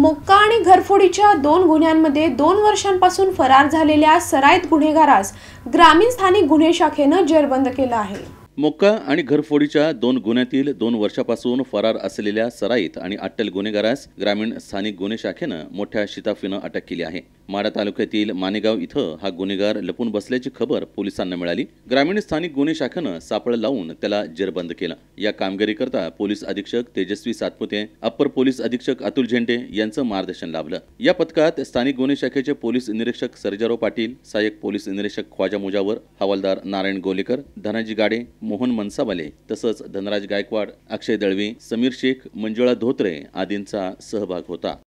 मुक्का आणि घरफोडीच्या दोन गुन्ह्यांमध्ये दोन वर्षांपासून फरार झालेल्या सराईत गुन्हेगारास ग्रामीण स्थानिक गुन्हे शाखेनं जेरबंद केलं आहे मुक्का आणि घरफोडीच्या दोन गुन्ह्यातील दोन वर्षापासून फरार असलेल्या सराईत आणि अट्टल गुन्हेगारास ग्रामीण स्थानिक गुन्हे शाखेनं मोठ्या शिताफीनं अटक केली आहे माडा तालुक्यातील मानेगाव इथं हा गुन्हेगार लपून बसल्याची खबर पोलिसांना मिळाली ग्रामीण स्थानिक गुन्हे शाखेनं सापळ लावून त्याला जेरबंद केला या करता पोलीस अधीक्षक तेजस्वी सातपुते अप्पर पोलीस अधीक्षक अतुल झेंडे यांचं मार्गदर्शन लाभलं या पथकात स्थानिक गुन्हे शाखेचे पोलीस निरीक्षक सर्जारो पाटील सहाय्यक पोलीस निरीक्षक ख्वाजा मुजावर हवालदार नारायण गोलेकर धनाजी गाडे मोहन मनसावाले तसंच धनराज गायकवाड अक्षय दळवी समीर शेख मंजुळा धोत्रे आदींचा सहभाग होता